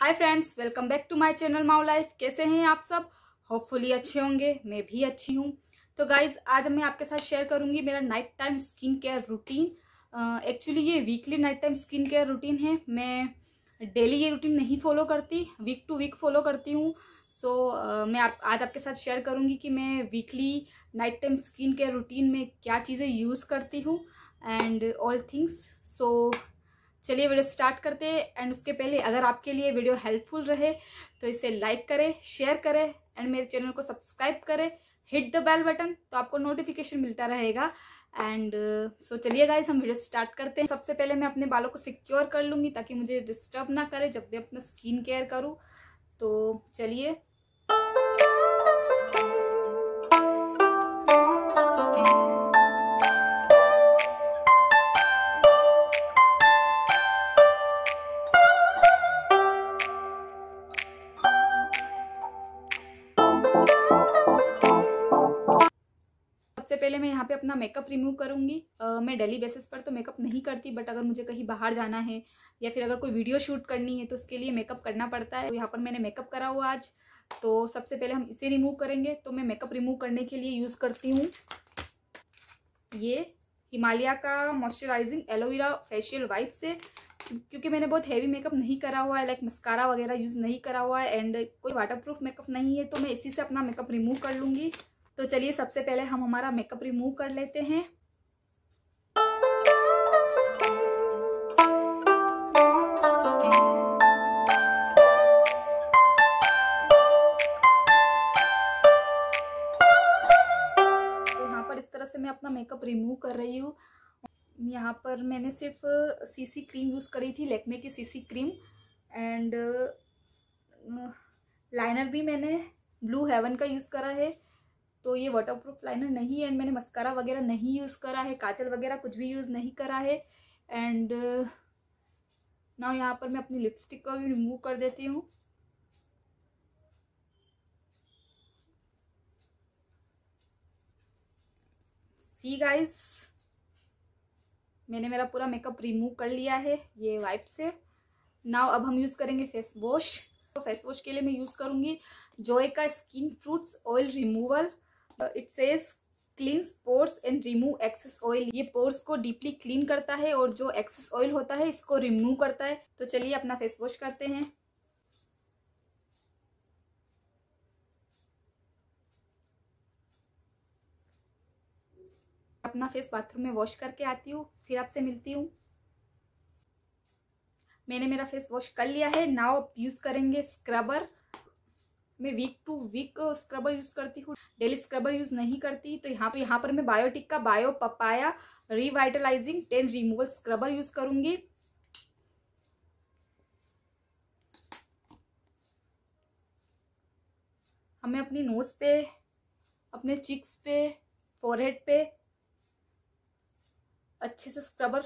hi friends welcome back to my channel माओ life कैसे हैं आप सब होपफुली अच्छे होंगे मैं भी अच्छी हूँ तो गाइज आज मैं आपके साथ शेयर करूँगी मेरा night time skin care routine actually ये weekly night time skin care routine है मैं डेली ये रूटीन नहीं फॉलो करती वीक टू वीक फॉलो करती हूँ सो so, uh, मैं आप आज आपके साथ शेयर करूँगी कि मैं weekly night time skin care routine में क्या चीज़ें यूज़ करती हूँ एंड ऑल थिंग्स सो चलिए वीडियो स्टार्ट करते हैं एंड उसके पहले अगर आपके लिए वीडियो हेल्पफुल रहे तो इसे लाइक करें शेयर करें एंड मेरे चैनल को सब्सक्राइब करें हिट द बेल बटन तो आपको नोटिफिकेशन मिलता रहेगा एंड सो uh, चलिए गाइस हम वीडियो स्टार्ट करते हैं सबसे पहले मैं अपने बालों को सिक्योर कर लूँगी ताकि मुझे डिस्टर्ब ना करे जब मैं अपना स्किन केयर करूँ तो चलिए यहाँ पे अपना मेकअप रिमूव करूँगी मैं डेली बेसिस पर तो मेकअप नहीं करती बट अगर मुझे कहीं बाहर जाना है या फिर अगर कोई वीडियो शूट करनी है तो उसके लिए मेकअप करना पड़ता है तो यहाँ पर मैंने मेकअप करा हुआ आज तो सबसे पहले हम इसे रिमूव करेंगे तो मैं मेकअप रिमूव करने के लिए यूज़ करती हूँ ये हिमालय का मॉइस्चराइजिंग एलोवेरा फेशियल वाइप से क्योंकि मैंने बहुत हैवी मेकअप नहीं करा हुआ है लाइक मस्कारा वगैरह यूज़ नहीं करा हुआ है एंड कोई वाटर प्रूफ मेकअप नहीं है तो मैं इसी से अपना मेकअप रिमूव कर लूँगी तो चलिए सबसे पहले हम हमारा मेकअप रिमूव कर लेते हैं तो से मैं अपना मेकअप रिमूव कर रही हूँ यहाँ पर मैंने सिर्फ सीसी क्रीम यूज़ करी थी लेकमे की सीसी क्रीम एंड लाइनर भी मैंने ब्लू हेवन का यूज़ करा है तो ये वाटर प्रूफ लाइनर नहीं है एंड मैंने मस्कारा वगैरह नहीं यूज़ करा है काजल वगैरह कुछ भी यूज़ नहीं करा है एंड ना यहाँ पर मैं अपनी लिपस्टिक को भी रिमूव कर देती हूँ सी गाइस मैंने मेरा पूरा मेकअप रिमूव कर लिया है ये वाइप से नाउ अब हम यूज़ करेंगे फेस वॉश तो फेस वॉश के लिए मैं यूज़ करूँगी जोए का skin fruits oil removal it says clean pores and remove excess oil ये पोर्स को डीपली क्लीन करता है और जो एक्सेस ऑयल होता है इसको रिमूव करता है तो चलिए अपना फेस वॉश करते हैं अपना फेस बाथरूम में वॉश करके आती हूँ फिर आपसे मिलती हूँ मैंने मेरा फेस वॉश कर लिया है नाउ यूज़ करेंगे स्क्रबर मैं week to week scrubber use करती हूँ डेली स्क्रबर यूज नहीं करती तो यहाँ पर यहाँ पर मैं बायोटिक का bio papaya revitalising tan removal scrubber use करूंगी हमें अपनी नोज पे अपने चिक्स पे फोरहेड पे अच्छे से स्क्रबर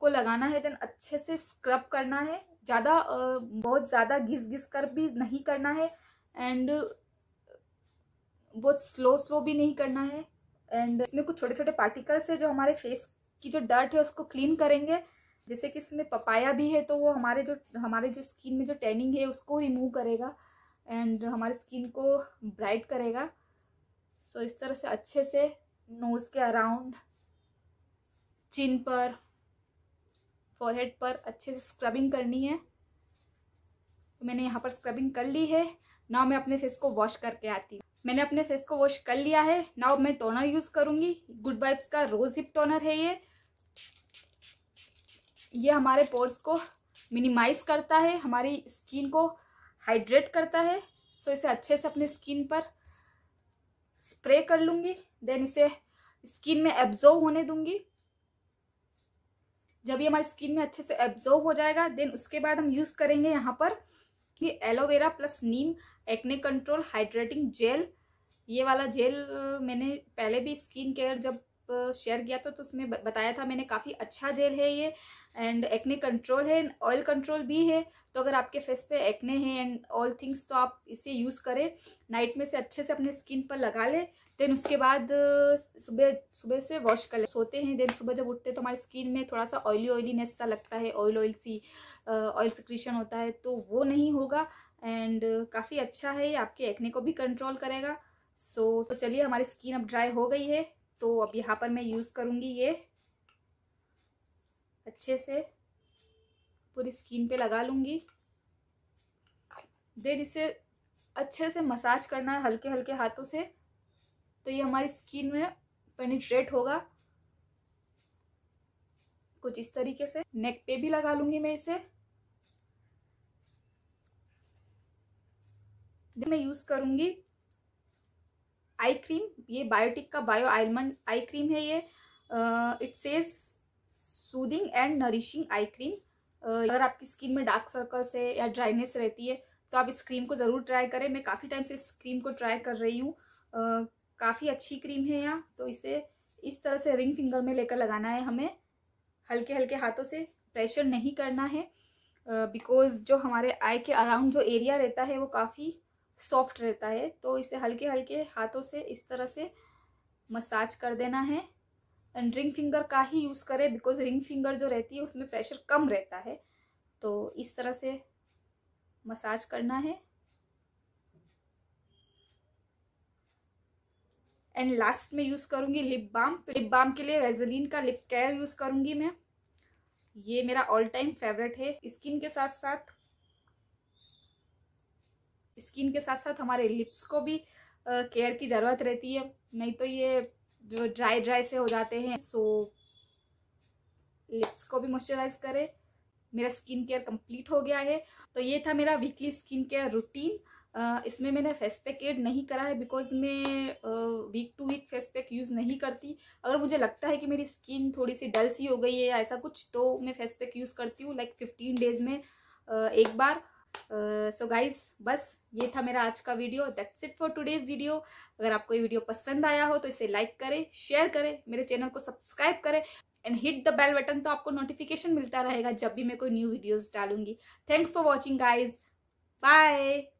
को लगाना है देन अच्छे से स्क्रब करना है ज़्यादा बहुत ज़्यादा घिस घिस कर भी नहीं करना है एंड बहुत स्लो स्लो भी नहीं करना है एंड इसमें कुछ छोटे छोटे पार्टिकल्स है जो हमारे फेस की जो डर्ट है उसको क्लीन करेंगे जैसे कि इसमें पपाया भी है तो वो हमारे जो हमारे जो स्किन में जो टैनिंग है उसको रिमूव करेगा एंड हमारे स्किन को ब्राइट करेगा सो so, इस तरह से अच्छे से नोज़ के अराउंड चिन पर फॉरहेड पर अच्छे से स्क्रबिंग करनी है तो मैंने यहाँ पर स्क्रबिंग कर ली है नाव मैं अपने फेस को वॉश करके आती हूँ मैंने अपने फेस को वॉश कर लिया है नाव मैं टोनर यूज़ करूँगी गुड वाइब्स का रोज हिप टोनर है ये ये हमारे पोर्स को मिनिमाइज करता है हमारी स्किन को हाइड्रेट करता है सो इसे अच्छे से अपने स्किन पर स्प्रे कर लूँगी देन इसे स्किन में एब्जॉर्व होने दूंगी जब ये हमारी स्किन में अच्छे से एब्जॉर्व हो जाएगा देन उसके बाद हम यूज़ करेंगे यहाँ पर ये aloe vera plus neem acne control hydrating gel ये वाला जेल मैंने पहले भी स्किन केयर जब शेयर किया था तो उसमें बताया था मैंने काफ़ी अच्छा जेल है ये एंड एक्ने कंट्रोल है एंड ऑयल कंट्रोल भी है तो अगर आपके फेस पे एक्ने हैं एंड ऑल थिंग्स तो आप इसे यूज़ करें नाइट में से अच्छे से अपने स्किन पर लगा लें देन उसके बाद सुबह सुबह से वॉश कर लें सोते हैं देन सुबह जब उठते हैं तो हमारी स्किन में थोड़ा सा ऑयली ऑयलीनेस सा लगता है ऑयल ऑयल सी ऑयल सिक्रीशन होता है तो वो नहीं होगा एंड काफ़ी अच्छा है ये आपके एक्ने को भी कंट्रोल करेगा सो so, तो चलिए हमारी स्किन अब ड्राई हो गई है तो अब यहाँ पर मैं यूज़ करूँगी ये अच्छे से पूरी स्किन पे लगा लूँगी देन इसे अच्छे से मसाज करना है हल्के हल्के हाथों से तो ये हमारी स्किन में पेनिट्रेट होगा कुछ इस तरीके से नेक पे भी लगा लूँगी मैं इसे मैं यूज़ करूँगी आई क्रीम ये बायोटिक का बायो आलमंड आई क्रीम है ये it says soothing and nourishing eye cream अगर आपकी स्किन में डार्क सर्कल्स है या ड्राइनेस रहती है तो आप इस क्रीम को ज़रूर ट्राई करें मैं काफ़ी टाइम से इस क्रीम को ट्राई कर रही हूँ काफ़ी अच्छी क्रीम है यहाँ तो इसे इस तरह से रिंग फिंगर में लेकर लगाना है हमें हल्के हल्के हाथों से प्रेशर नहीं करना है बिकॉज uh, जो हमारे आई के अराउंड जो एरिया रहता है वो काफ़ी सॉफ्ट रहता है तो इसे हल्के हल्के हाथों से इस तरह से मसाज कर देना है एंड रिंग फिंगर का ही यूज़ करें बिकॉज रिंग फिंगर जो रहती है उसमें प्रेशर कम रहता है तो इस तरह से मसाज करना है एंड लास्ट में यूज़ करूँगी लिप बाम तो लिप बाम के लिए वेजलिन का लिप केयर यूज़ करूँगी मैं ये मेरा ऑल टाइम फेवरेट है स्किन के साथ साथ स्किन के साथ साथ हमारे लिप्स को भी केयर की ज़रूरत रहती है नहीं तो ये जो ड्राई ड्राई से हो जाते हैं सो लिप्स को भी मॉइस्चराइज करें मेरा स्किन केयर कंप्लीट हो गया है तो ये था मेरा वीकली स्किन केयर रूटीन इसमें मैंने फेस पैक एड नहीं करा है बिकॉज मैं week to week face pack use नहीं करती अगर मुझे लगता है कि मेरी स्किन थोड़ी सी डल सी हो गई है या ऐसा कुछ तो मैं फेस पैक यूज़ करती हूँ लाइक फिफ्टीन डेज में एक बार सो गाइज बस ये था मेरा आज का video that's it for today's video अगर आपको ये वीडियो पसंद आया हो तो इसे लाइक करें शेयर करें मेरे चैनल को सब्सक्राइब करें and hit the bell button तो आपको नोटिफिकेशन मिलता रहेगा जब भी मैं कोई न्यू वीडियोज डालूंगी thanks for watching guys bye